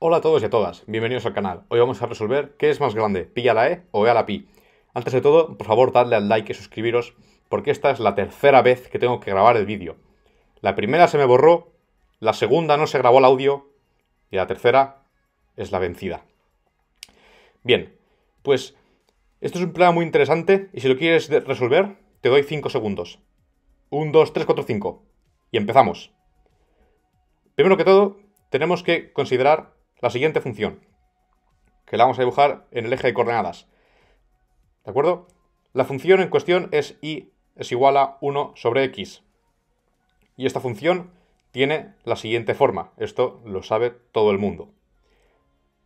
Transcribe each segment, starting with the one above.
Hola a todos y a todas, bienvenidos al canal. Hoy vamos a resolver qué es más grande, pi a la e o e a la pi. Antes de todo, por favor, dadle al like y suscribiros, porque esta es la tercera vez que tengo que grabar el vídeo. La primera se me borró, la segunda no se grabó el audio, y la tercera es la vencida. Bien, pues esto es un problema muy interesante, y si lo quieres resolver, te doy 5 segundos. 1, 2, 3, 4, 5. Y empezamos. Primero que todo, tenemos que considerar la siguiente función, que la vamos a dibujar en el eje de coordenadas. ¿De acuerdo? La función en cuestión es y es igual a 1 sobre x. Y esta función tiene la siguiente forma. Esto lo sabe todo el mundo.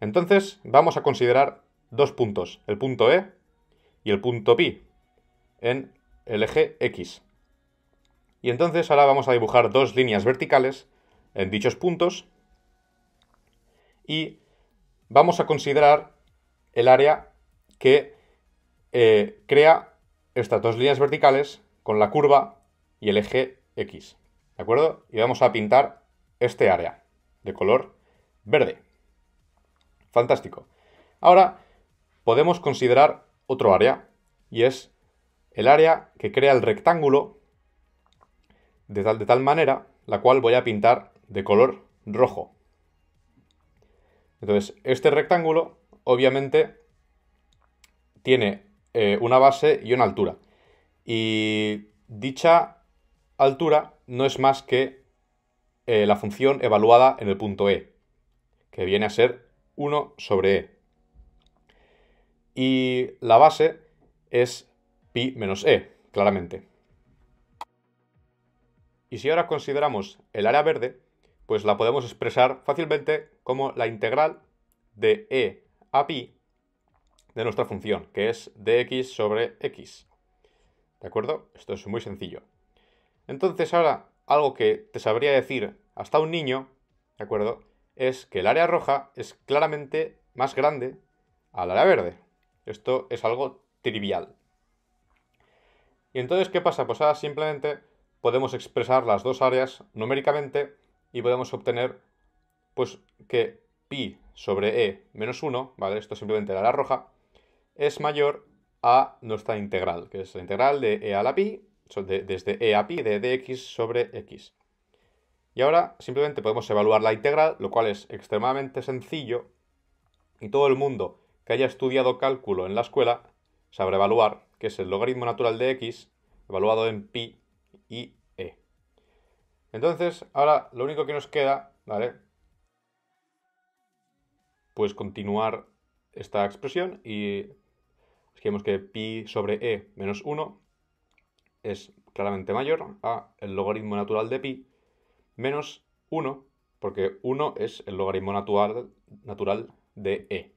Entonces vamos a considerar dos puntos, el punto E y el punto pi, en el eje X. Y entonces ahora vamos a dibujar dos líneas verticales en dichos puntos y vamos a considerar el área que eh, crea estas dos líneas verticales con la curva y el eje X. ¿De acuerdo? Y vamos a pintar este área de color verde. Fantástico. Ahora podemos considerar otro área y es el área que crea el rectángulo de tal, de tal manera la cual voy a pintar de color rojo. Entonces, este rectángulo, obviamente, tiene eh, una base y una altura. Y dicha altura no es más que eh, la función evaluada en el punto E, que viene a ser 1 sobre E. Y la base es pi menos E, claramente. Y si ahora consideramos el área verde, pues la podemos expresar fácilmente como la integral de e a pi de nuestra función, que es dx sobre x. ¿De acuerdo? Esto es muy sencillo. Entonces ahora, algo que te sabría decir hasta un niño, ¿de acuerdo? Es que el área roja es claramente más grande al área verde. Esto es algo trivial. Y entonces, ¿qué pasa? Pues ahora simplemente podemos expresar las dos áreas numéricamente y podemos obtener pues que pi sobre e menos 1, ¿vale? Esto simplemente era la roja, es mayor a nuestra integral, que es la integral de e a la pi, desde e a pi de dx sobre x. Y ahora simplemente podemos evaluar la integral, lo cual es extremadamente sencillo y todo el mundo que haya estudiado cálculo en la escuela sabrá evaluar que es el logaritmo natural de x evaluado en pi y entonces, ahora lo único que nos queda, ¿vale? Pues continuar esta expresión y escribimos que pi sobre e menos 1 es claramente mayor a el logaritmo natural de pi menos 1, porque 1 es el logaritmo natural, natural de e.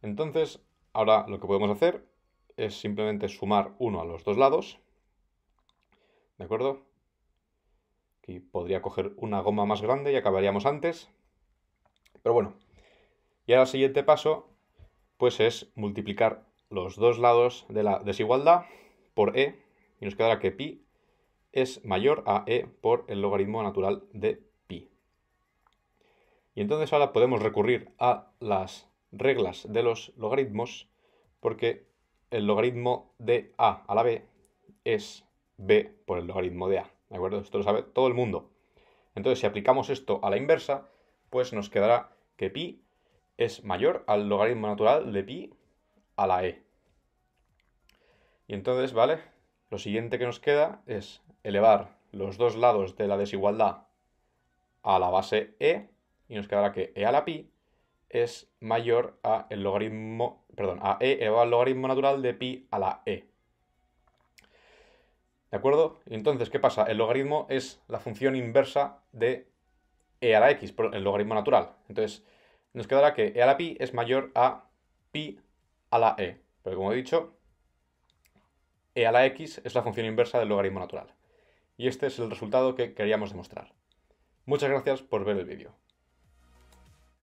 Entonces, ahora lo que podemos hacer es simplemente sumar 1 a los dos lados, ¿de acuerdo? Aquí podría coger una goma más grande y acabaríamos antes. Pero bueno. Y ahora el siguiente paso, pues es multiplicar los dos lados de la desigualdad por e. Y nos quedará que pi es mayor a e por el logaritmo natural de pi. Y entonces ahora podemos recurrir a las reglas de los logaritmos porque el logaritmo de a a la b es b por el logaritmo de a. ¿de acuerdo? Esto lo sabe todo el mundo. Entonces, si aplicamos esto a la inversa, pues nos quedará que pi es mayor al logaritmo natural de pi a la e. Y entonces, ¿vale? Lo siguiente que nos queda es elevar los dos lados de la desigualdad a la base e, y nos quedará que e a la pi es mayor a el logaritmo, perdón, a e elevado al logaritmo natural de pi a la e. ¿De acuerdo? Entonces, ¿qué pasa? El logaritmo es la función inversa de e a la x, el logaritmo natural. Entonces, nos quedará que e a la pi es mayor a pi a la e. Pero como he dicho, e a la x es la función inversa del logaritmo natural. Y este es el resultado que queríamos demostrar. Muchas gracias por ver el vídeo.